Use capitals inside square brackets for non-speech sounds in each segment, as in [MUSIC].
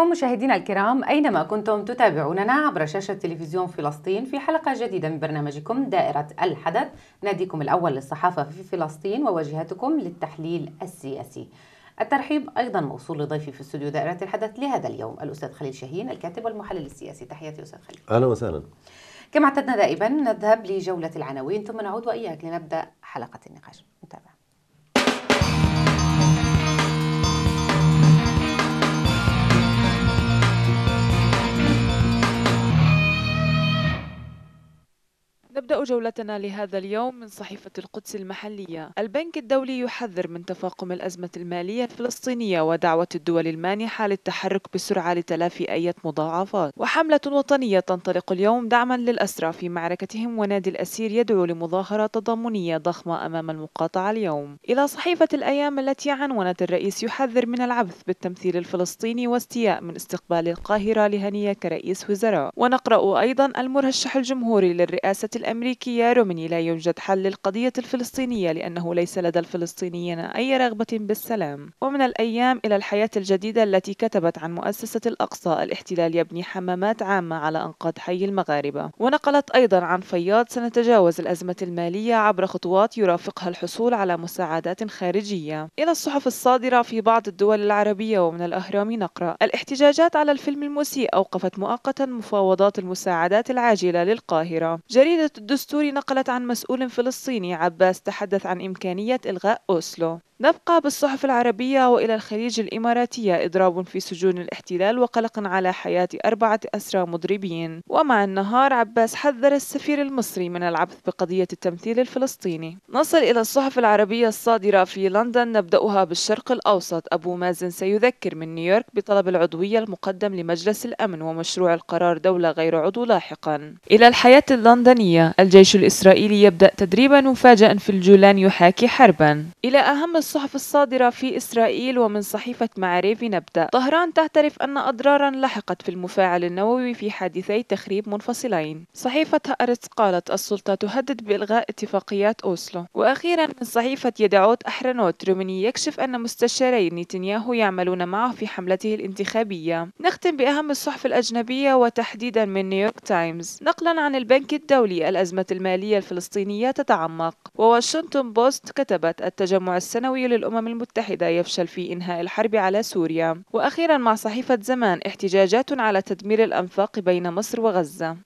بكم مشاهدينا الكرام أينما كنتم تتابعوننا عبر شاشة تلفزيون فلسطين في حلقة جديدة من برنامجكم دائرة الحدث ناديكم الأول للصحافة في فلسطين وواجهتكم للتحليل السياسي الترحيب أيضا موصول لضيفي في استوديو دائرة الحدث لهذا اليوم الأستاذ خليل شاهين الكاتب والمحلل السياسي تحياتي أستاذ خليل أهلا وسهلا كما اعتدنا دائما نذهب لجولة العناوين ثم نعود وإياك لنبدأ حلقة النقاش نتابع تبدأ جولتنا لهذا اليوم من صحيفة القدس المحلية البنك الدولي يحذر من تفاقم الأزمة المالية الفلسطينية ودعوة الدول المانحة للتحرك بسرعة لتلافي أي مضاعفات وحملة وطنية تنطلق اليوم دعما للأسرى في معركتهم ونادي الأسير يدعو لمظاهرة تضامنية ضخمة أمام المقاطعة اليوم إلى صحيفة الأيام التي عنونت الرئيس يحذر من العبث بالتمثيل الفلسطيني واستياء من استقبال القاهرة لهنية كرئيس وزراء ونقرأ أيضا المرشح الجمهوري للرئاسة الأمريكية الأمريكية رومني لا يوجد حل للقضية الفلسطينية لأنه ليس لدى الفلسطينيين أي رغبة بالسلام ومن الأيام إلى الحياة الجديدة التي كتبت عن مؤسسة الأقصى الاحتلال يبني حمامات عامة على أنقاض حي المغاربة ونقلت أيضا عن فياض سنتجاوز الأزمة المالية عبر خطوات يرافقها الحصول على مساعدات خارجية إلى الصحف الصادرة في بعض الدول العربية ومن الأهرام نقرأ الاحتجاجات على الفيلم المسيء أوقفت مؤقتا مفاوضات المساعدات العاجلة للقاهرة جريدة الدستوري نقلت عن مسؤول فلسطيني عباس تحدث عن إمكانية إلغاء أوسلو نبقى بالصحف العربية وإلى الخليج الإماراتية إضراب في سجون الاحتلال وقلق على حياة أربعة أسرى مضربين ومع النهار عباس حذر السفير المصري من العبث بقضية التمثيل الفلسطيني نصل إلى الصحف العربية الصادرة في لندن نبدأها بالشرق الأوسط أبو مازن سيذكر من نيويورك بطلب العضوية المقدم لمجلس الأمن ومشروع القرار دولة غير عضو لاحقا إلى الحياة اللندنية الجيش الإسرائيلي يبدأ تدريبا مفاجئا في الجولان يحاكي حربا إلى أهم الصحف الصادرة في إسرائيل ومن صحيفة معاريف نبدأ طهران تعترف أن أضرارا لحقت في المفاعل النووي في حادثي تخريب منفصلين صحيفة أرتس قالت السلطة تهدد بإلغاء اتفاقيات أوسلو وأخيرا من صحيفة يدعوت أحرنوت روميني يكشف أن مستشاري نتنياهو يعملون معه في حملته الانتخابية نختم بأهم الصحف الأجنبية وتحديدا من نيويورك تايمز نقلا عن البنك الدولي الأزمة المالية الفلسطينية تتعمق وواشنطن بوست كتبت التجمع السنوي للأمم المتحدة يفشل في إنهاء الحرب على سوريا وأخيرا مع صحيفة زمان احتجاجات على تدمير الأنفاق بين مصر وغزة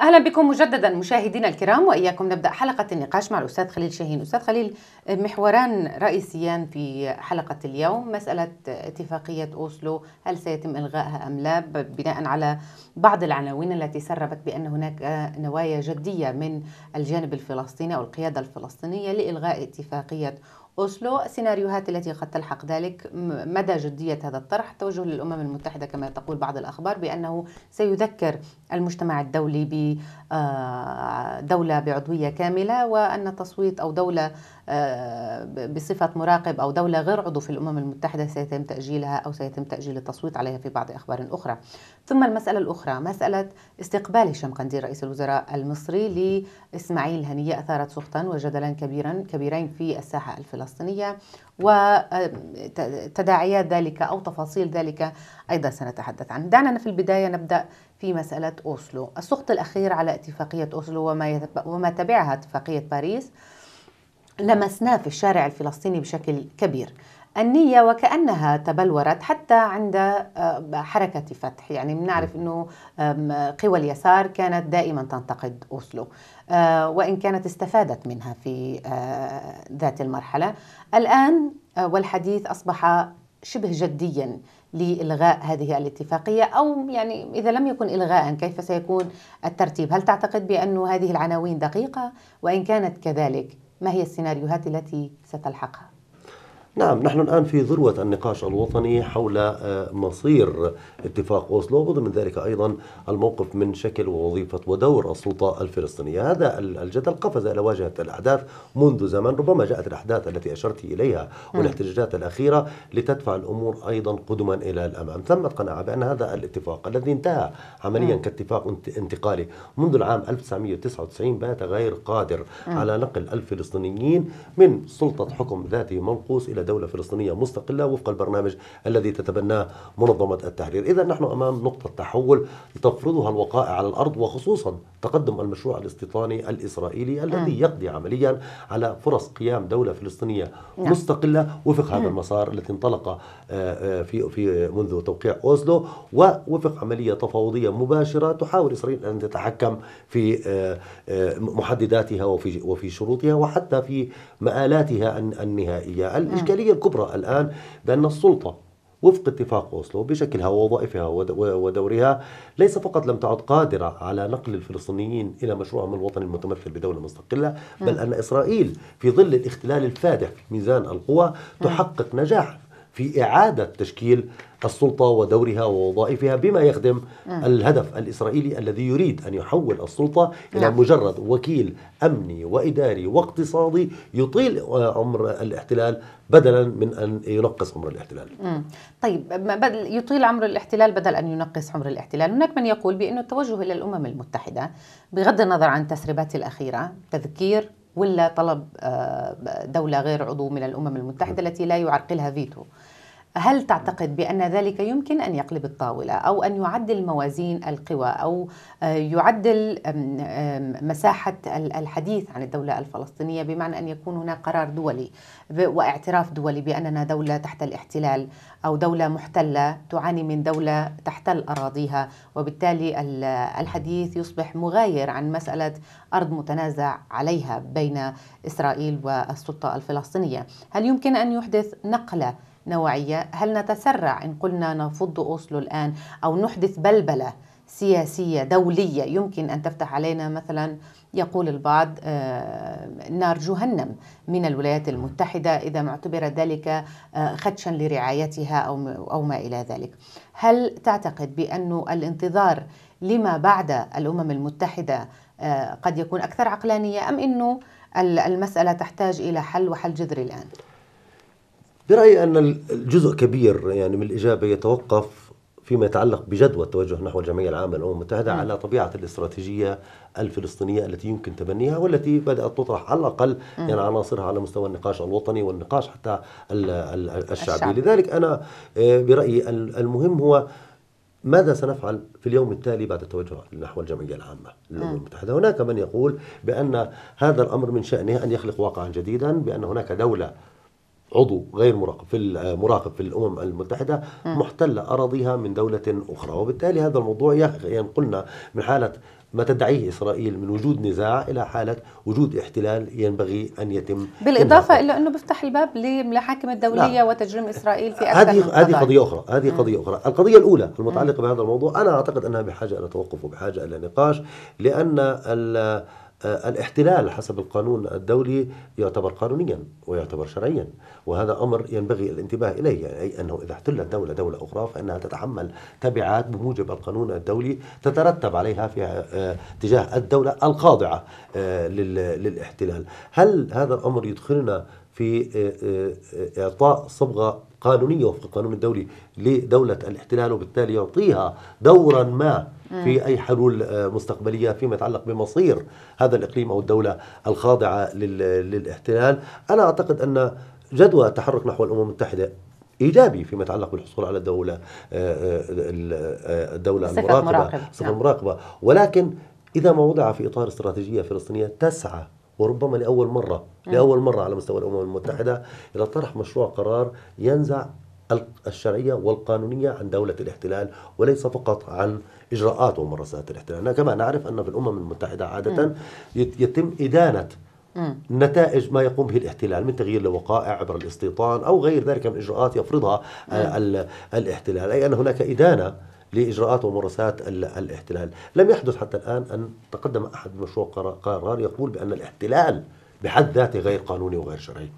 اهلا بكم مجددا مشاهدينا الكرام واياكم نبدا حلقه النقاش مع الاستاذ خليل شاهين استاذ خليل محوران رئيسيان في حلقه اليوم مساله اتفاقيه اوسلو هل سيتم الغائها ام لا بناء على بعض العناوين التي سربت بان هناك نوايا جديه من الجانب الفلسطيني او القياده الفلسطينيه لالغاء اتفاقيه أوسلو السيناريوهات التي قد تلحق ذلك مدى جدية هذا الطرح توجه للأمم المتحدة كما تقول بعض الأخبار بأنه سيذكر المجتمع الدولي بدولة آه، بعضوية كاملة وأن التصويت أو دولة آه، بصفة مراقب أو دولة غير عضو في الأمم المتحدة سيتم تأجيلها أو سيتم تأجيل التصويت عليها في بعض أخبار أخرى ثم المسألة الأخرى مسألة استقبال هشام قنديل رئيس الوزراء المصري لإسماعيل هنية أثارت سخطا وجدلا كبيرا كبيرين في الساحة الفلسطينية وتداعيات آه، ذلك أو تفاصيل ذلك أيضا سنتحدث عنه دعنا في البداية نبدأ في مسألة أوسلو السخط الأخير على اتفاقية أوسلو وما, وما تبعها اتفاقية باريس لمسناه في الشارع الفلسطيني بشكل كبير النية وكأنها تبلورت حتى عند آه، حركة فتح يعني بنعرف أنه قوى اليسار كانت دائما تنتقد أوسلو آه، وإن كانت استفادت منها في آه، ذات المرحلة الآن والحديث أصبح شبه جديا لإلغاء هذه الاتفاقية أو يعني إذا لم يكن إلغاء كيف سيكون الترتيب هل تعتقد بأن هذه العناوين دقيقة وإن كانت كذلك ما هي السيناريوهات التي ستلحقها نعم نحن الآن في ذروة النقاش الوطني حول آه، مصير اتفاق أوسلو وضمن ذلك أيضا الموقف من شكل ووظيفة ودور السلطة الفلسطينية هذا الجدل قفز إلى واجهة الأحداث منذ زمن ربما جاءت الأحداث التي أشرت إليها والاحتجاجات الأخيرة لتدفع الأمور أيضا قدما إلى الأمام ثم قناعة بأن هذا الاتفاق الذي انتهى عمليا كاتفاق انتقالي منذ العام 1999 بات غير قادر على نقل الفلسطينيين من سلطة حكم ذاتي منقوص إلى دولة فلسطينية مستقلة وفق البرنامج الذي تتبناه منظمة التحرير إذا نحن أمام نقطة تحول تفرضها الوقائع على الأرض وخصوصا تقدم المشروع الاستيطاني الإسرائيلي نعم. الذي يقضي عمليا على فرص قيام دولة فلسطينية نعم. مستقلة وفق هذا نعم. المسار الذي انطلق آه، آه، في في منذ توقيع أوسلو ووفق عملية تفاوضية مباشرة تحاول إسرائيل أن تتحكم في آه، محدداتها وفي وفي شروطها وحتى في مآلاتها النهائية الإشكال الإشكالية الكبرى الآن بأن السلطة وفق اتفاق أوسلو بشكلها ووظائفها ودورها ليس فقط لم تعد قادرة على نقل الفلسطينيين إلى مشروعهم الوطني المتمثل بدولة مستقلة نعم. بل أن إسرائيل في ظل الاختلال الفادح في ميزان القوى نعم. تحقق نجاح في إعادة تشكيل السلطة ودورها ووظائفها بما يخدم م. الهدف الإسرائيلي الذي يريد أن يحول السلطة إلى نعم. مجرد وكيل أمني وإداري واقتصادي يطيل عمر آه، الاحتلال بدلا من أن ينقص عمر الاحتلال م. طيب بدل يطيل عمر الاحتلال بدل أن ينقص عمر الاحتلال هناك من يقول بانه التوجه إلى الأمم المتحدة بغض النظر عن التسريبات الأخيرة تذكير ولا طلب آه، دولة غير عضو من الأمم المتحدة نعم. التي لا يعرقلها فيتو هل تعتقد بأن ذلك يمكن أن يقلب الطاولة أو أن يعدل موازين القوى أو آه، يعدل مساحة الحديث عن الدولة الفلسطينية بمعنى أن يكون هناك قرار دولي واعتراف دولي بأننا دولة تحت الاحتلال أو دولة محتلة تعاني من دولة تحتل أراضيها وبالتالي الحديث يصبح مغاير عن مسألة أرض متنازع عليها بين إسرائيل والسلطة الفلسطينية هل يمكن أن يحدث نقلة نوعية هل نتسرع إن قلنا نفض أوسلو الآن أو نحدث بلبلة سياسية دولية يمكن أن تفتح علينا مثلا يقول البعض آه، نار جهنم من الولايات المتحدة إذا ما اعتبر ذلك آه، خدشا لرعايتها أو ما إلى ذلك هل تعتقد بأن الانتظار لما بعد الأمم المتحدة آه، قد يكون أكثر عقلانية أم أنه المسألة تحتاج إلى حل وحل جذري الآن؟ برأيي أن الجزء كبير يعني من الإجابة يتوقف فيما يتعلق بجدوى التوجه نحو الجمعية العامة للأمم المتحدة على طبيعة الاستراتيجية الفلسطينية التي يمكن تبنيها والتي بدأت تطرح على الأقل يعني عناصرها على مستوى النقاش الوطني والنقاش حتى الشعبي لذلك أنا آه، برأيي المهم هو ماذا سنفعل في اليوم التالي بعد التوجه نحو الجمعية العامة للأمم المتحدة هناك من يقول بأن هذا الأمر من شأنه أن يخلق واقعا جديدا بأن هناك دولة عضو غير مراقب في مراقب في الامم المتحده محتل اراضيها من دوله اخرى وبالتالي هذا الموضوع ينقلنا يعني من حاله ما تدعيه إسرائيل من وجود نزاع إلى حالة وجود احتلال ينبغي أن يتم بالإضافة إلى أنه بيفتح الباب للمحاكم الدولية لا. نعم. وتجريم إسرائيل في هذه هذه قضية أخرى هذه قضية أخرى القضية الأولى المتعلقة بهذا الموضوع أنا أعتقد أنها بحاجة إلى توقف وبحاجة إلى نقاش لأن آه، الاحتلال حسب القانون الدولي يعتبر قانونيا ويعتبر شرعيا وهذا أمر ينبغي الانتباه إليه يعني أي أنه إذا احتلت دولة دولة أخرى فإنها تتحمل تبعات بموجب القانون الدولي تترتب عليها في آه، تجاه الدولة الخاضعة آه، للاحتلال هل هذا الأمر يدخلنا في إعطاء صبغة قانونية وفق القانون الدولي لدولة الاحتلال وبالتالي يعطيها دورا ما في أي حلول آه، مستقبلية فيما يتعلق بمصير هذا الإقليم أو الدولة الخاضعة للاحتلال أنا أعتقد أن جدوى التحرك نحو الأمم المتحدة ايجابي فيما يتعلق بالحصول على دوله الدوله آه، آه، المراقبه صفه المراقبه ولكن اذا ما وضع في اطار استراتيجيه فلسطينيه تسعى وربما لأول مرة نعم. لأول مرة على مستوى الأمم المتحدة إلى طرح مشروع قرار ينزع الشرعية والقانونية عن دولة الاحتلال وليس فقط عن إجراءات وممارسات الاحتلال كما نعرف أن في الأمم المتحدة عادة نعم. يتم إدانة نعم. نتائج ما يقوم به الاحتلال من تغيير لوقائع عبر الاستيطان أو غير ذلك من إجراءات يفرضها الاحتلال أي أن هناك إدانة لإجراءات وممارسات الاحتلال لم يحدث حتى الآن أن تقدم أحد مشروع قرار يقول بأن الاحتلال بحد ذاته غير قانوني وغير شرعي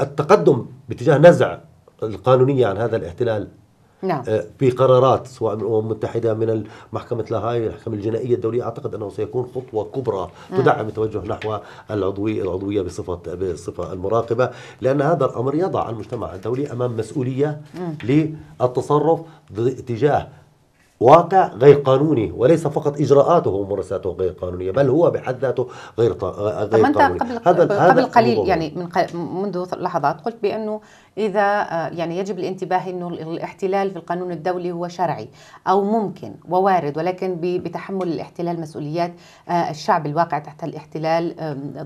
التقدم باتجاه نزع القانونية عن هذا الاحتلال نعم آه، بقرارات سواء من الامم المتحده من محكمه لاهاي المحكمه الجنائيه الدوليه اعتقد انه سيكون خطوه كبرى تدعم التوجه نحو العضويه العضويه بصفه بصفه المراقبه لان هذا الامر يضع المجتمع الدولي امام مسؤوليه للتصرف تجاه واقع غير قانوني وليس فقط اجراءاته وممارساته غير قانونيه بل هو بحد ذاته غير غير قانوني قبل هذا قبل قليل يعني من منذ لحظات قلت بانه إذا آه، يعني يجب الانتباه أنه الاحتلال في القانون الدولي هو شرعي أو ممكن ووارد ولكن بتحمل الاحتلال مسؤوليات آه، الشعب الواقع تحت الاحتلال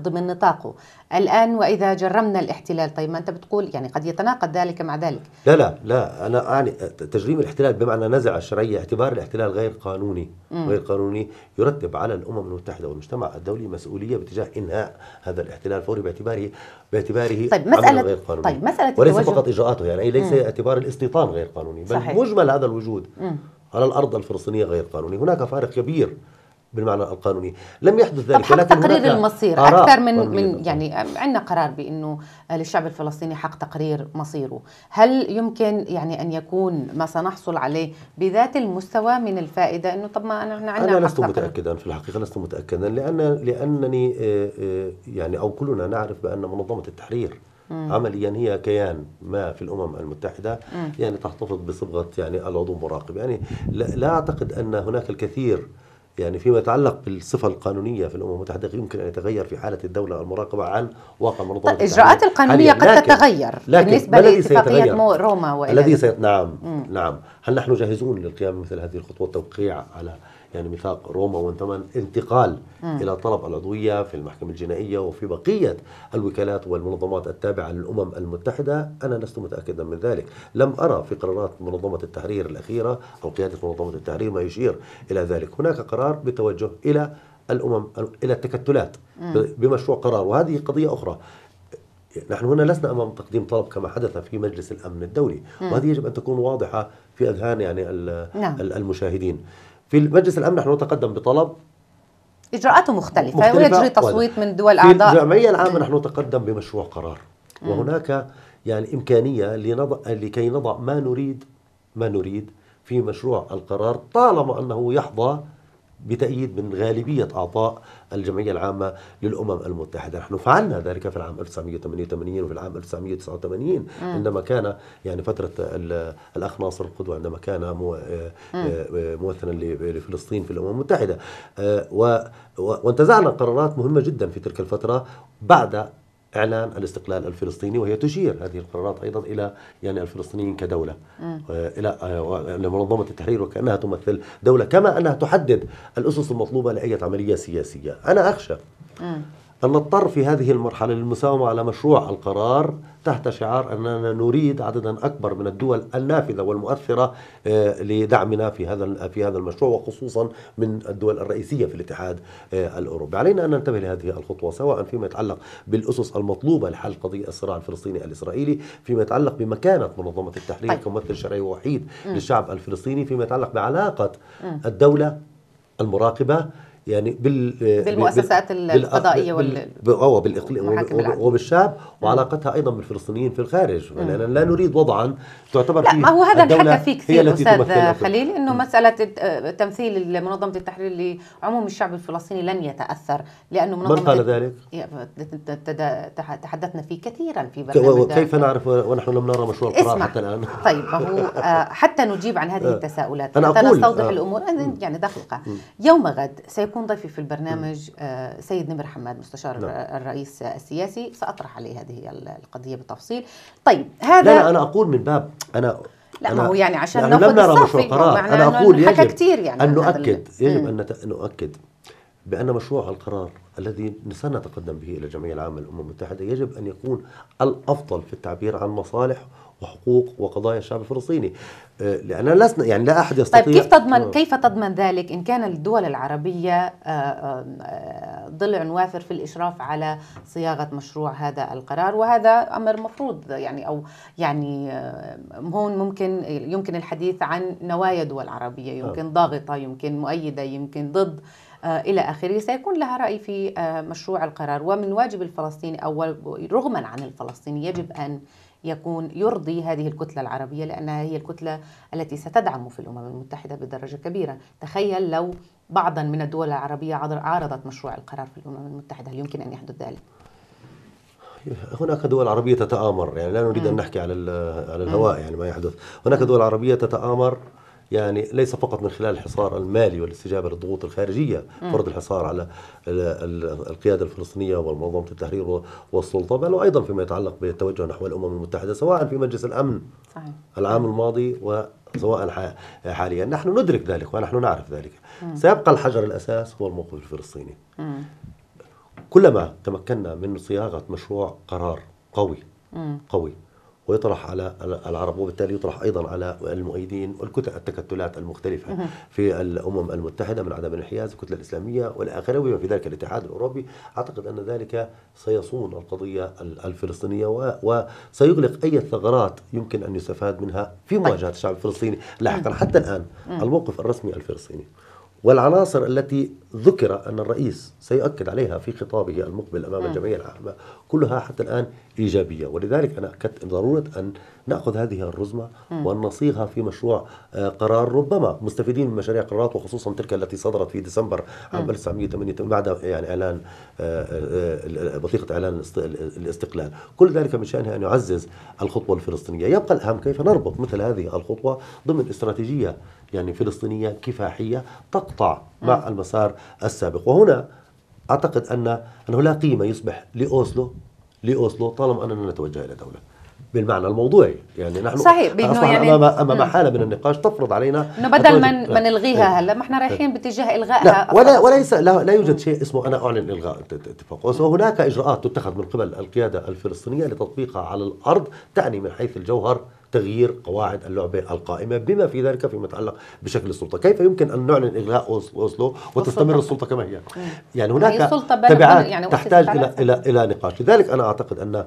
ضمن نطاقه الآن وإذا جرمنا الاحتلال طيب ما أنت بتقول يعني قد يتناقض ذلك مع ذلك لا لا لا أنا أعني تجريم الاحتلال بمعنى نزع الشرعية اعتبار الاحتلال غير قانوني م. غير قانوني يرتب على الأمم المتحدة والمجتمع الدولي مسؤولية باتجاه إنهاء هذا الاحتلال الفوري باعتباره باعتباره طيب مسألة غير قانوني طيب مسألة وليس فقط اجراءاته يعني ليس اعتبار الاستيطان غير قانوني بل صحيح. مجمل هذا الوجود مم. على الارض الفلسطينيه غير قانوني هناك فارق كبير بالمعنى القانوني لم يحدث ذلك طب حق تقرير المصير اكثر من من يعني عندنا قرار بانه للشعب الفلسطيني حق تقرير مصيره هل يمكن يعني ان يكون ما سنحصل عليه بذات المستوى من الفائده انه طب ما انا عندنا انا لست متاكدا في الحقيقه لست متاكدا لان لانني آه، آه، يعني او كلنا نعرف بان منظمه التحرير مم. عمليا هي كيان ما في الامم المتحده مم. يعني تحتفظ بصبغه يعني العضو المراقب يعني لا, لا اعتقد ان هناك الكثير يعني فيما يتعلق بالصفة القانونية في الأمم المتحدة يمكن أن يتغير في حالة الدولة المراقبة عن واقع منظمة طيب الإجراءات القانونية قد تتغير لكن بالنسبة لاتفاقية روما والذي سيت... نعم مم. نعم هل نحن جاهزون للقيام بمثل هذه الخطوة التوقيع على يعني ميثاق روما وانتمن انتقال م. إلى طلب العضوية في المحكمة الجنائية وفي بقية الوكالات والمنظمات التابعة للأمم المتحدة أنا لست متأكدا من ذلك لم أرى في قرارات منظمة التحرير الأخيرة أو قيادة منظمة التحرير ما يشير إلى ذلك هناك قرار بتوجه إلى الأمم إلى التكتلات م. بمشروع قرار وهذه قضية أخرى نحن هنا لسنا امام تقديم طلب كما حدث في مجلس الامن الدولي وهذه يجب ان تكون واضحه في اذهان يعني نعم. المشاهدين في مجلس الامن نحن نتقدم بطلب اجراءاته مختلفه, مختلفة ويجري تصويت من دول اعضاء في الجمعيه العامه نحن نتقدم بمشروع قرار وهناك يعني امكانيه لنضع لكي نضع ما نريد ما نريد في مشروع القرار طالما انه يحظى بتأييد من غالبية أعضاء الجمعية العامة للأمم المتحدة نحن فعلنا ذلك في العام 1988 وفي العام 1989 م. عندما كان يعني فترة الأخ ناصر القدوة عندما كان آه، ممثلا آه، لفلسطين في الأمم المتحدة آه، وانتزعنا قرارات مهمة جدا في تلك الفترة بعد اعلان الاستقلال الفلسطيني وهي تشير هذه القرارات ايضا الى يعني الفلسطينيين كدوله آه، الى آه، لمنظمه التحرير وكانها تمثل دوله كما انها تحدد الاسس المطلوبه لاي عمليه سياسيه انا اخشى م. أن نضطر في هذه المرحلة للمساومة على مشروع القرار تحت شعار أننا نريد عددا أكبر من الدول النافذة والمؤثرة آه، لدعمنا في هذا في هذا المشروع وخصوصا من الدول الرئيسية في الاتحاد آه، الأوروبي علينا أن ننتبه لهذه الخطوة سواء فيما يتعلق بالأسس المطلوبة لحل قضية الصراع الفلسطيني الإسرائيلي فيما يتعلق بمكانة منظمة التحرير طيب. كممثل شرعي وحيد للشعب الفلسطيني فيما يتعلق بعلاقة الدولة المراقبة يعني بال بالمؤسسات بال القضائيه وال بالاقليم وبالشعب وعلاقتها ايضا بالفلسطينيين في الخارج لان لا نريد وضعا تعتبر لا ما هو هذا الحكى فيه كثير استاذ خليل انه مساله آه، تمثيل منظمه التحرير لعموم الشعب الفلسطيني لن يتاثر لانه منظمه من قال ذلك؟ تحدثنا فيه كثيرا في برنامج كيف نعرف ونحن لم نرى مشروع القرار حتى الان؟ [LAUGHS] طيب ما هو آه، حتى نجيب عن هذه آه. التساؤلات أنا حتى نستوضح الامور يعني دقيقه يوم غد سيكون سيكون ضيفي في البرنامج آه، سيد نمر حماد مستشار نعم. الرئيس السياسي سأطرح عليه هذه القضية بالتفصيل طيب هذا لا, لا أنا أقول من باب أنا لا ما هو يعني عشان يعني ناخذ الصف أنا أقول يجب كتير يعني أن نؤكد يجب أن نؤكد بأن مشروع القرار الذي سنتقدم به إلى الجمعية العامة للأمم المتحدة يجب أن يكون الأفضل في التعبير عن مصالح وحقوق وقضايا الشعب الفلسطيني آه، لأننا لسنا يعني لا أحد يستطيع طيب كيف تضمن آه. كيف تضمن ذلك إن كان الدول العربية آه، ضلع وافر في الإشراف على صياغة مشروع هذا القرار وهذا أمر مفروض يعني أو يعني هون ممكن يمكن الحديث عن نوايا دول عربية يمكن ضاغطة يمكن مؤيدة يمكن ضد الى اخره سيكون لها راي في مشروع القرار ومن واجب الفلسطيني او رغما عن الفلسطيني يجب ان يكون يرضي هذه الكتلة العربية لأنها هي الكتلة التي ستدعم في الأمم المتحدة بدرجة كبيرة تخيل لو بعضا من الدول العربية عارضت مشروع القرار في الأمم المتحدة هل يمكن أن يحدث ذلك؟ هناك دول عربية تتآمر يعني لا نريد أن نحكي على على الهواء يعني ما يحدث هناك دول عربية تتآمر يعني ليس فقط من خلال الحصار المالي والاستجابه للضغوط الخارجيه فرض الحصار على القياده الفلسطينيه ومنظمه التحرير والسلطه بل وايضا فيما يتعلق بالتوجه نحو الامم المتحده سواء في مجلس الامن صحيح. العام الماضي وسواء حاليا نحن ندرك ذلك ونحن نعرف ذلك سيبقى الحجر الاساس هو الموقف الفلسطيني كلما تمكنا من صياغه مشروع قرار قوي قوي ويطرح على العرب وبالتالي يطرح أيضا على المؤيدين والكتل التكتلات المختلفة في الأمم المتحدة من عدم الانحياز الكتلة الإسلامية والآخرة وبما في ذلك الاتحاد الأوروبي أعتقد أن ذلك سيصون القضية الفلسطينية وسيغلق أي ثغرات يمكن أن يستفاد منها في طيب. مواجهة الشعب الفلسطيني لاحقا حتى الآن الموقف الرسمي الفلسطيني والعناصر التي ذكر أن الرئيس سيؤكد عليها في خطابه المقبل أمام نعم. الجمعية العامة كلها حتى الآن إيجابية ولذلك أنا أكدت ضرورة أن نأخذ هذه الرزمة وأن نصيغها في مشروع آه، قرار ربما مستفيدين من مشاريع قرارات وخصوصا تلك التي صدرت في ديسمبر عام 1988 نعم. بعد يعني إعلان وثيقة آه، آه، إعلان الاستقلال كل ذلك من شأنها أن يعزز الخطوة الفلسطينية يبقى الأهم كيف نربط مثل هذه الخطوة ضمن استراتيجية يعني فلسطينية كفاحية تقطع مع المسار السابق وهنا أعتقد أن أنه لا قيمة يصبح لأوسلو لأوسلو طالما أننا نتوجه إلى دولة بالمعنى الموضوعي يعني نحن صحيح بانه يعني امام امام حاله من النقاش تفرض علينا انه بدل ما من نلغيها هلا إيه. ما احنا رايحين إيه. باتجاه الغائها لا ولا وليس لا, لا يوجد شيء اسمه انا اعلن الغاء اتفاق هناك اجراءات تتخذ من قبل القياده الفلسطينيه لتطبيقها على الارض تعني من حيث الجوهر تغيير قواعد اللعبة القائمة بما في ذلك فيما يتعلق بشكل السلطة كيف يمكن أن نعلن إلغاء أوسلو وتستمر السلطة كما هي إيه. يعني, يعني هناك تبعات يعني تحتاج إلى, إلى, إلى نقاش لذلك أنا أعتقد أن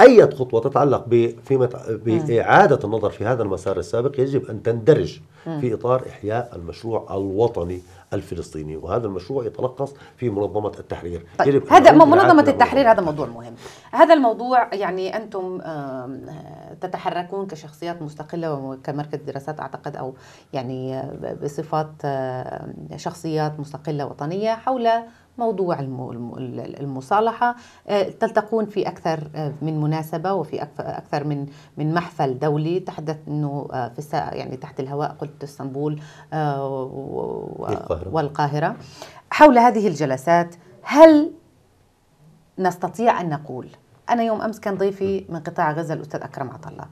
أي خطوة تتعلق بفيما بإعادة النظر في هذا المسار السابق يجب أن تندرج في إطار إحياء المشروع الوطني الفلسطيني وهذا المشروع يتلخص في منظمة التحرير طيب. هذا منظمة التحرير هذا موضوع مهم هذا الموضوع يعني أنتم تتحركون كشخصيات مستقلة وكمركز دراسات أعتقد أو يعني آه، بصفات شخصيات مستقلة وطنية حول موضوع المصالحة آه، تلتقون في أكثر آه، من مناسبة وفي أكثر من من محفل دولي تحدث أنه آه، في الساعة يعني تحت الهواء قلت اسطنبول والقاهرة حول هذه الجلسات هل نستطيع أن نقول أنا يوم أمس كان ضيفي من قطاع غزة الأستاذ أكرم عطلة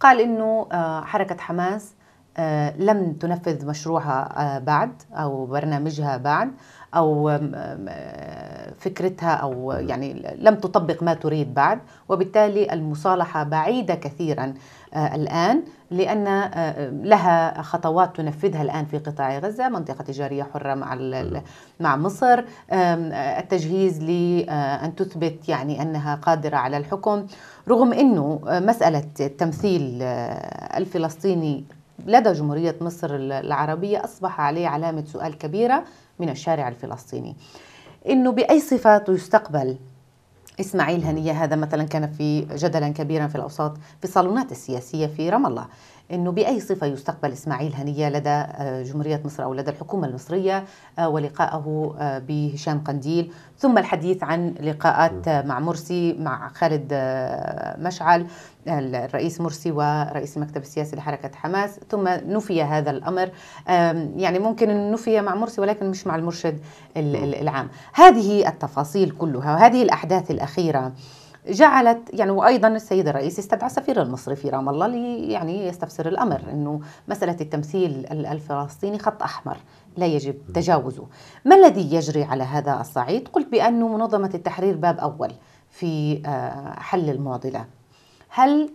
قال أنه حركة حماس آه، لم تنفذ مشروعها آه، بعد او برنامجها بعد او آه، فكرتها او يعني لم تطبق ما تريد بعد وبالتالي المصالحه بعيده كثيرا الان لان لها خطوات تنفذها الان في قطاع غزه منطقه تجاريه حره مع مع مصر التجهيز لان تثبت يعني انها قادره على الحكم رغم انه مساله التمثيل الفلسطيني لدى جمهورية مصر العربية أصبح عليه علامة سؤال كبيرة من الشارع الفلسطيني أنه بأي صفات يستقبل إسماعيل هنية هذا مثلا كان في جدلا كبيرا في الأوساط في الصالونات السياسية في رام الله انه باي صفه يستقبل اسماعيل هنيه لدى آه، جمهوريه مصر او لدى الحكومه المصريه آه، ولقائه آه، بهشام قنديل ثم الحديث عن لقاءات مع مرسي مع خالد مشعل الرئيس مرسي ورئيس المكتب السياسي لحركة حماس ثم نفي هذا الأمر يعني ممكن نفي مع مرسي ولكن مش مع المرشد العام هذه التفاصيل كلها وهذه الأحداث الأخيرة جعلت يعني وايضا السيد الرئيس استدعى سفير المصري في رام الله لي يعني يستفسر الامر انه مساله التمثيل الفلسطيني خط احمر لا يجب تجاوزه. ما الذي يجري على هذا الصعيد؟ قلت بانه منظمه التحرير باب اول في آه، حل المعضله. هل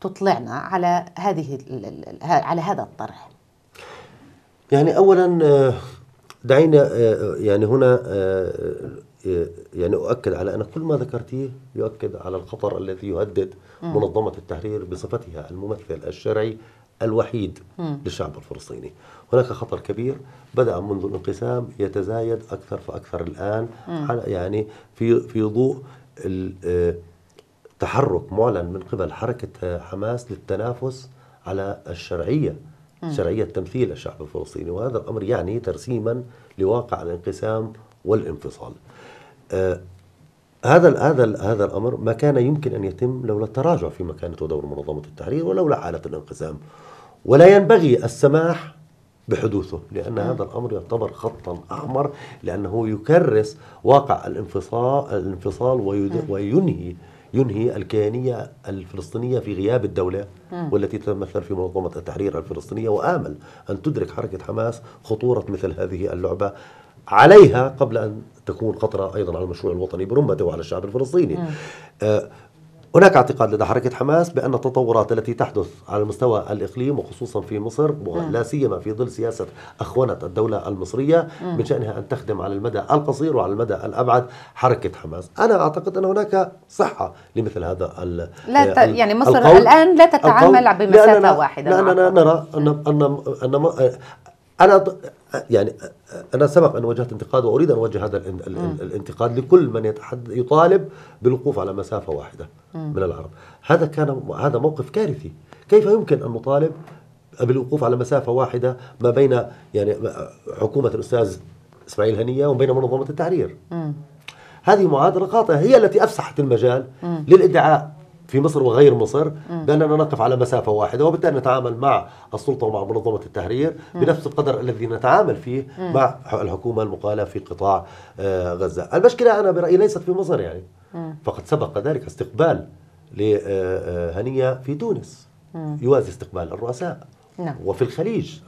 تطلعنا على هذه على هذا الطرح؟ يعني اولا آه، دعينا آه، يعني هنا يعني أؤكد على أن كل ما ذكرتيه يؤكد على الخطر الذي يهدد منظمة التحرير بصفتها الممثل الشرعي الوحيد للشعب الفلسطيني هناك خطر كبير بدأ منذ الانقسام يتزايد أكثر فأكثر الآن على يعني في في ضوء آه، تحرك معلن من قبل حركة آه، حماس للتنافس على الشرعية شرعية تمثيل الشعب الفلسطيني وهذا الأمر يعني ترسيما لواقع الانقسام والانفصال آه، هذا هذا هذا الامر ما كان يمكن ان يتم لولا التراجع في مكانه ودور منظمه التحرير ولولا حاله الانقسام ولا ينبغي السماح بحدوثه لأن نعم. هذا الأمر يعتبر خطا أحمر لأنه يكرس واقع الانفصال الانفصال نعم. وينهي ينهي الكيانية الفلسطينية في غياب الدولة نعم. والتي تتمثل في منظمة التحرير الفلسطينية وآمل أن تدرك حركة حماس خطورة مثل هذه اللعبة عليها قبل أن تكون خطرة أيضا على المشروع الوطني برمته وعلى الشعب الفلسطيني نعم. آه، هناك اعتقاد لدى حركة حماس بأن التطورات التي تحدث على المستوى الإقليم وخصوصا في مصر نعم. ولا سيما في ظل سياسة أخونة الدولة المصرية نعم. من شأنها أن تخدم على المدى القصير وعلى المدى الأبعد حركة حماس أنا أعتقد أن هناك صحة لمثل هذا ال لا يعني مصر القول الآن لا تتعامل بمسافة واحدة لأننا نرى أن, أن, أن, أن أنا يعني انا سبق ان وجهت انتقاد واريد ان اوجه هذا الانتقاد لكل من يتحدث يطالب بالوقوف على مسافه واحده من العرب هذا كان هذا موقف كارثي كيف يمكن ان نطالب بالوقوف على مسافه واحده ما بين يعني حكومه الاستاذ اسماعيل هنيه وبين منظمه التحرير هذه معادله قاطعه هي التي افسحت المجال للادعاء في مصر وغير مصر باننا نقف على مسافه واحده وبالتالي نتعامل مع السلطه ومع منظمه التحرير بنفس القدر الذي نتعامل فيه مع الحكومه المقاله في قطاع آه، غزه. المشكله انا برايي ليست في مصر يعني فقد سبق ذلك استقبال لهنيه آه، آه، في تونس يوازي استقبال الرؤساء نعم. وفي الخليج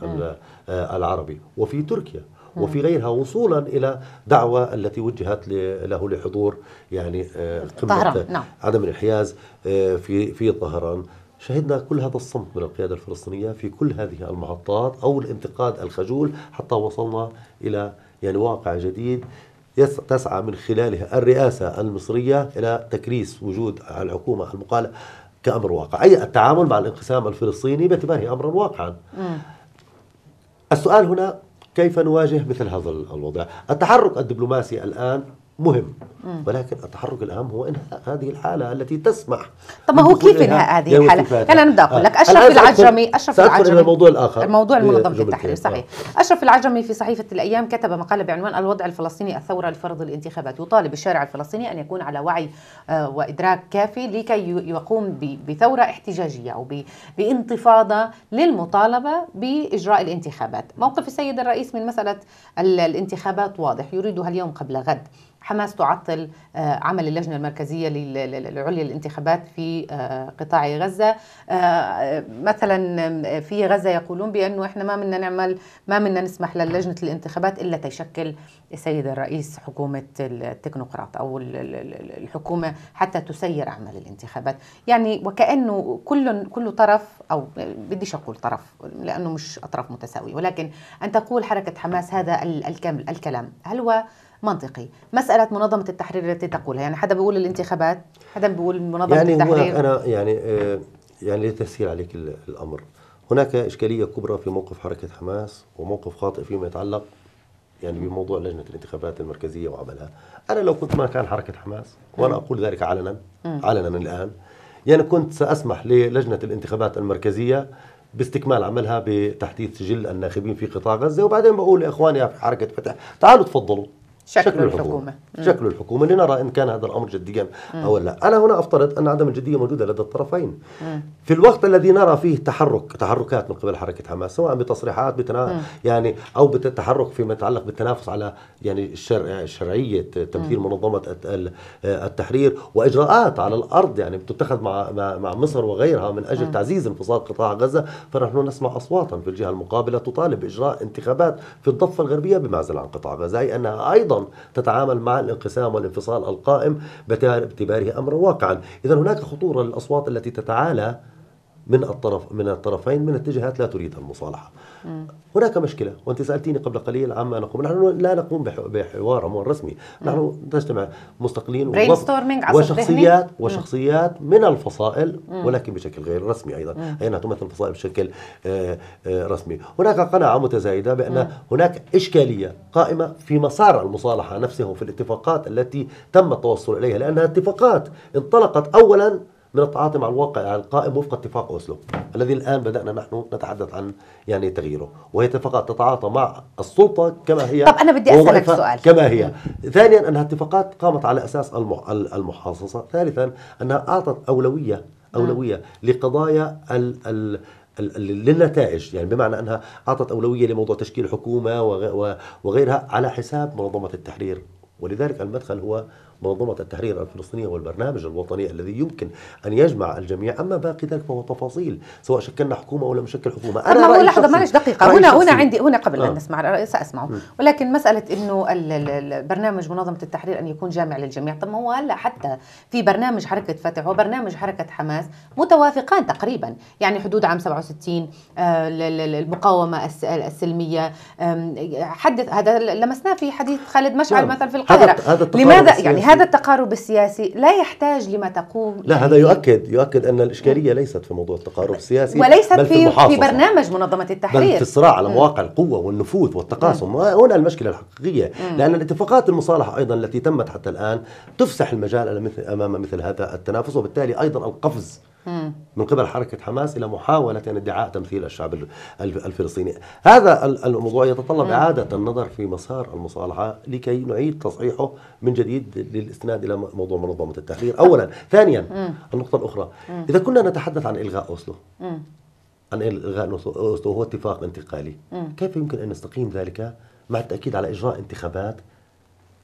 العربي وفي تركيا وفي غيرها وصولا الى دعوه التي وجهت له لحضور يعني آه، قمه آه، نعم. عدم الانحياز آه، في في طهران شهدنا كل هذا الصمت من القيادة الفلسطينية في كل هذه المحطات أو الانتقاد الخجول حتى وصلنا إلى يعني واقع جديد تسعى من خلاله الرئاسة المصرية إلى تكريس وجود الحكومة المقالة كأمر واقع، اي التعامل مع الانقسام الفلسطيني باعتباره أمرا واقعا السؤال هنا كيف نواجه مثل هذا الوضع التحرك الدبلوماسي الآن مهم ولكن التحرك الاهم هو انهاء هذه الحاله التي تسمح طب ما هو كيف انهاء هذه الحاله؟ انا بدي اقول آه. لك اشرف العجمي اشرف العجمي إلى الموضوع الاخر الموضوع في التحرير صحيح آه. اشرف العجمي في صحيفه الايام كتب مقاله بعنوان الوضع الفلسطيني الثوره لفرض الانتخابات يطالب الشارع الفلسطيني ان يكون على وعي آه، وادراك كافي لكي يقوم بثوره احتجاجيه او بانتفاضه للمطالبه باجراء الانتخابات موقف السيد الرئيس من مساله الانتخابات واضح يريدها اليوم قبل غد حماس تعطل آه، عمل اللجنة المركزية العليا للانتخابات في آه، قطاع غزة آه، مثلا في غزة يقولون بأنه إحنا ما بدنا نعمل ما بدنا نسمح للجنة الانتخابات إلا تشكل السيد الرئيس حكومة التكنوقراط أو الحكومة حتى تسير عمل الانتخابات يعني وكأنه كل كل طرف أو بديش أقول طرف لأنه مش أطراف متساوية ولكن أن تقول حركة حماس هذا الكلام هل هو منطقي مساله منظمه التحرير التي تقولها يعني حدا بيقول الانتخابات حدا بيقول منظمه يعني التحرير انا يعني آه يعني لتسهيل عليك الامر هناك اشكاليه كبرى في موقف حركه حماس وموقف خاطئ فيما يتعلق يعني بموضوع لجنه الانتخابات المركزيه وعملها انا لو كنت مكان حركه حماس وانا اقول ذلك علنا علنا الان يعني كنت ساسمح للجنه الانتخابات المركزيه باستكمال عملها بتحديث سجل الناخبين في قطاع غزه وبعدين بقول لاخواني في حركه فتح تعالوا تفضلوا شكل, شكل الحكومة, شكل الحكومة لنرى إن كان هذا الأمر جديا أو لا أنا هنا أفترض أن عدم الجدية موجودة لدى الطرفين مم. في الوقت الذي نرى فيه تحرك تحركات من قبل حركة حماس سواء بتصريحات بتنا... يعني أو بالتحرك فيما يتعلق بالتنافس على يعني الشرع... شرعية تمثيل مم. منظمة التحرير وإجراءات على الأرض يعني بتتخذ مع مع مصر وغيرها من أجل مم. تعزيز انفصال قطاع غزة فنحن نسمع أصواتا في الجهة المقابلة تطالب بإجراء انتخابات في الضفة الغربية بمعزل عن قطاع غزة أي أنها أيضا أيضا تتعامل مع الانقسام والانفصال القائم باعتباره أمرا واقعا إذا هناك خطورة للأصوات التي تتعالى من الطرف من الطرفين من اتجاهات لا تريد المصالحه هناك مشكله وانت سالتيني قبل قليل عما نقوم نحن لا نقوم بحوار عموما رسمي نحن نجتمع مستقلين وشخصيات وشخصيات من الفصائل ولكن بشكل غير رسمي ايضا اي انها نعم، تمثل الفصائل بشكل آه، آه، رسمي هناك قناعه متزايده بان هناك اشكاليه قائمه في مسار المصالحه نفسه في الاتفاقات التي تم التوصل اليها لانها اتفاقات انطلقت اولا من التعاطي مع الواقع يعني القائم وفق اتفاق أوسلو الذي الآن بدأنا نحن نتحدث عن يعني تغييره وهي اتفاقات تتعاطى مع السلطة كما هي طب أنا بدي أسألك سؤال كما هي ثانيا أنها اتفاقات قامت على أساس المحاصصة ثالثا أنها أعطت أولوية أولوية نعم. لقضايا ال ال للنتائج يعني بمعنى انها اعطت اولويه لموضوع تشكيل حكومه وغيرها على حساب منظمه التحرير ولذلك المدخل هو منظمة التحرير الفلسطينية والبرنامج الوطني الذي يمكن أن يجمع الجميع أما باقي ذلك فهو تفاصيل سواء شكلنا حكومة أو لم نشكل حكومة أنا أما لحظة معلش دقيقة هنا هنا عندي هنا قبل آه. أن نسمع سأسمعه م. ولكن مسألة أنه البرنامج منظمة التحرير أن يكون جامع للجميع طب ما هو هلا حتى في برنامج حركة فتح وبرنامج حركة حماس متوافقان تقريبا يعني حدود عام 67 آه، المقاومة السلمية حدث هذا لمسناه في حديث خالد مشعل نعم. مثلا في القاهرة هذا لماذا يعني هذا يعني التقارب السياسي لا يحتاج لما تقوم لا هذا يعني يؤكد يؤكد ان الاشكاليه ليست في موضوع التقارب السياسي وليست بل في, في, في برنامج منظمه التحرير بل في الصراع على مواقع القوه والنفوذ والتقاسم هنا المشكله الحقيقيه لان الاتفاقات المصالحه ايضا التي تمت حتى الان تفسح المجال امام مثل هذا التنافس وبالتالي ايضا القفز من قبل حركة حماس إلى محاولة ادعاء تمثيل الشعب الفلسطيني هذا الموضوع يتطلب إعادة النظر في مسار المصالحة لكي نعيد تصحيحه من جديد للاستناد إلى موضوع منظمة التحرير أولا ثانيا النقطة الأخرى إذا كنا نتحدث عن إلغاء أوسلو عن إلغاء أوسلو هو اتفاق انتقالي كيف يمكن أن يستقيم ذلك مع التأكيد على إجراء انتخابات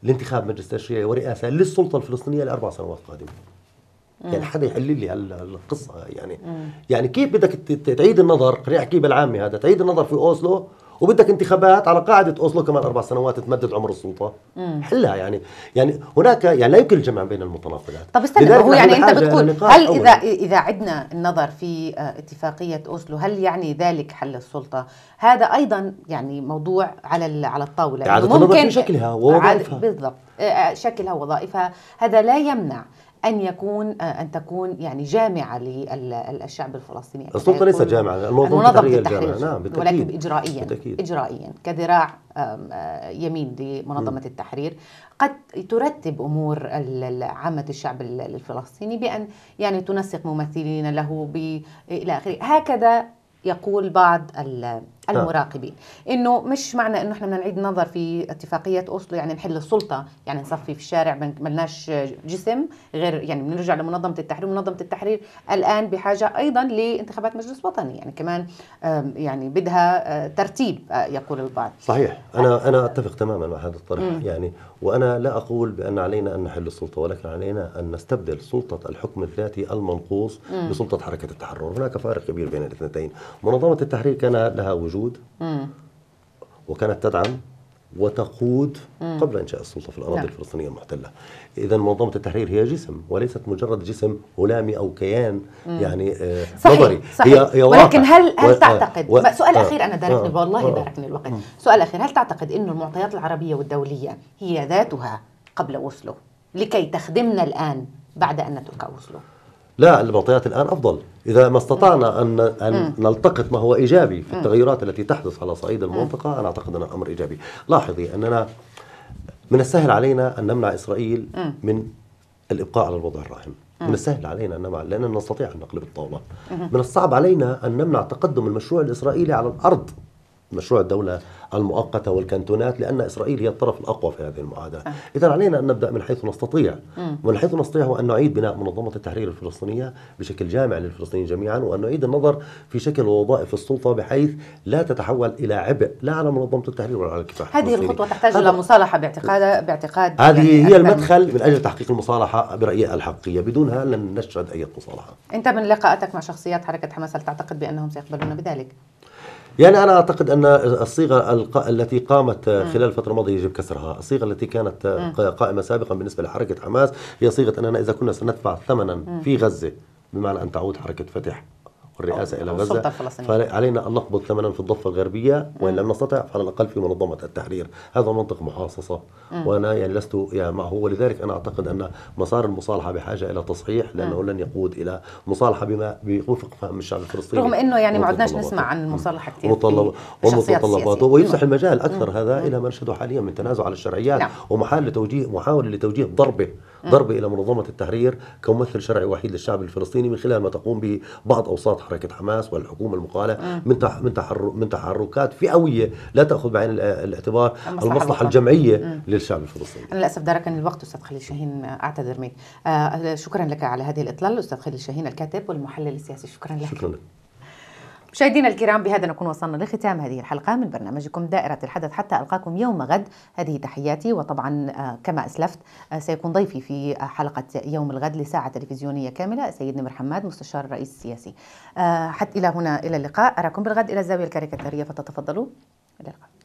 لانتخاب مجلس تشريعي ورئاسة للسلطة الفلسطينية لأربع سنوات قادمة يعني حدا يحل لي هالقصه يعني مم. يعني كيف بدك تعيد النظر خلينا احكي بالعامي هذا تعيد النظر في اوسلو وبدك انتخابات على قاعده اوسلو كمان اربع سنوات تمدد عمر السلطه مم. حلها يعني يعني هناك يعني لا يمكن الجمع بين المتناقضات طب استنى هو يعني انت بتقول هل أول. اذا اذا عدنا النظر في آه، اتفاقيه اوسلو هل يعني ذلك حل السلطه هذا ايضا يعني موضوع على على الطاوله اعاده النظر في شكلها ووظائفها بالضبط آه، آه، شكلها ووظائفها هذا لا يمنع ان يكون آه، ان تكون يعني جامعه للشعب الفلسطيني السلطه ليست جامعه المنظمه التحريريه الجامعه نعم بالتأكيد ولكن اجرائيا بالتأكيد. اجرائيا كذراع آه، يمين لمنظمه م. التحرير قد ترتب امور عامه الشعب الفلسطيني بان يعني تنسق ممثلين له الى اخره هكذا يقول بعض طيب. المراقبين انه مش معنى انه احنا بدنا نعيد نظر في اتفاقيه اوسلو يعني نحل السلطه يعني نصفي في الشارع ملناش جسم غير يعني بنرجع لمنظمه التحرير منظمه التحرير الان بحاجه ايضا لانتخابات مجلس وطني يعني كمان يعني بدها آه، ترتيب آه، يقول البعض صحيح انا انا اتفق تماما مع هذا الطرح مم. يعني وانا لا اقول بان علينا ان نحل السلطه ولكن علينا ان نستبدل سلطه الحكم الذاتي المنقوص بسلطه حركه التحرر هناك فارق كبير بين الاثنتين منظمه التحرير كان لها وجود الحدود وكانت تدعم وتقود مم. قبل انشاء السلطه في الاراضي نعم. الفلسطينيه المحتله. اذا منظمه التحرير هي جسم وليست مجرد جسم هلامي او كيان مم. يعني آه، صحيح. نظري هي, هي ولكن هل هل و... تعتقد و... سؤال آه. اخير انا داركني آه. والله آه. داركني الوقت، مم. سؤال اخير هل تعتقد انه المعطيات العربيه والدوليه هي ذاتها قبل اوسلو لكي تخدمنا الان بعد ان نترك اوسلو؟ لا المعطيات الآن أفضل إذا ما استطعنا أن أن نلتقط ما هو إيجابي في التغيرات التي تحدث على صعيد المنطقة أنا أعتقد أنه أمر إيجابي لاحظي أننا من السهل علينا أن نمنع إسرائيل من الإبقاء على الوضع الراهن من السهل علينا أن نمنع لأننا نستطيع أن نقلب الطاولة من الصعب علينا أن نمنع تقدم المشروع الإسرائيلي على الأرض مشروع الدولة المؤقتة والكنتونات لأن إسرائيل هي الطرف الأقوى في هذه المعادلة أه. إذا علينا أن نبدأ من حيث نستطيع ومن حيث نستطيع هو أن نعيد بناء منظمة التحرير الفلسطينية بشكل جامع للفلسطينيين جميعا وأن نعيد النظر في شكل ووظائف السلطة بحيث لا تتحول إلى عبء لا على منظمة التحرير ولا على الكفاح هذه الخطوة تحتاج إلى مصالحة باعتقاد باعتقاد هذه يعني هي المدخل من أجل تحقيق المصالحة برأيي الحقية بدونها لن نشهد أي مصالحة أنت من لقاءاتك مع شخصيات حركة حماس هل تعتقد بأنهم سيقبلون بذلك؟ يعني انا اعتقد ان الصيغه التي قامت خلال الفتره الماضيه يجب كسرها، الصيغه التي كانت قائمه سابقا بالنسبه لحركه حماس هي صيغه اننا اذا كنا سندفع ثمنا في غزه بمعنى ان تعود حركه فتح والرئاسة إلى غزة فعلينا أن نقبض ثمنا في الضفة الغربية وإن لم نستطع فعلى الأقل في منظمة التحرير هذا منطق محاصصة وأنا يعني لست يعني معه ولذلك أنا أعتقد أن مسار المصالحة بحاجة إلى تصحيح لأنه لن يقود إلى مصالحة بما بيوافق فهم الشعب الفلسطيني رغم أنه يعني ما عدناش نسمع عن المصالحة كثير ومتطلباته ويفسح المجال أكثر هذا إلى ما نشهده حاليا من تنازع على الشرعيات نعم. ومحاولة لتوجيه محاولة لتوجيه ضربة ضربة إلى منظمة التحرير كممثل شرعي وحيد للشعب الفلسطيني من خلال ما تقوم به بعض أوساط حركة حماس والحكومة المقالة من من من تحركات فئوية لا تأخذ بعين الاعتبار المصلحة الجمعية للشعب الفلسطيني أنا للأسف دركني الوقت أستاذ خليل شاهين أعتذر منك آه شكرا لك على هذه الإطلال أستاذ خليل شاهين الكاتب والمحلل السياسي شكرا لك شكرا لك مشاهدينا الكرام بهذا نكون وصلنا لختام هذه الحلقة من برنامجكم دائرة الحدث حتى ألقاكم يوم غد هذه تحياتي وطبعا آه، كما أسلفت آه، سيكون ضيفي في آه، حلقة يوم الغد لساعة تلفزيونية كاملة سيد نمر حماد مستشار الرئيس السياسي حتى إلى هنا إلى اللقاء أراكم بالغد إلى الزاوية الكاريكاتيرية فتتفضلوا إلى اللقاء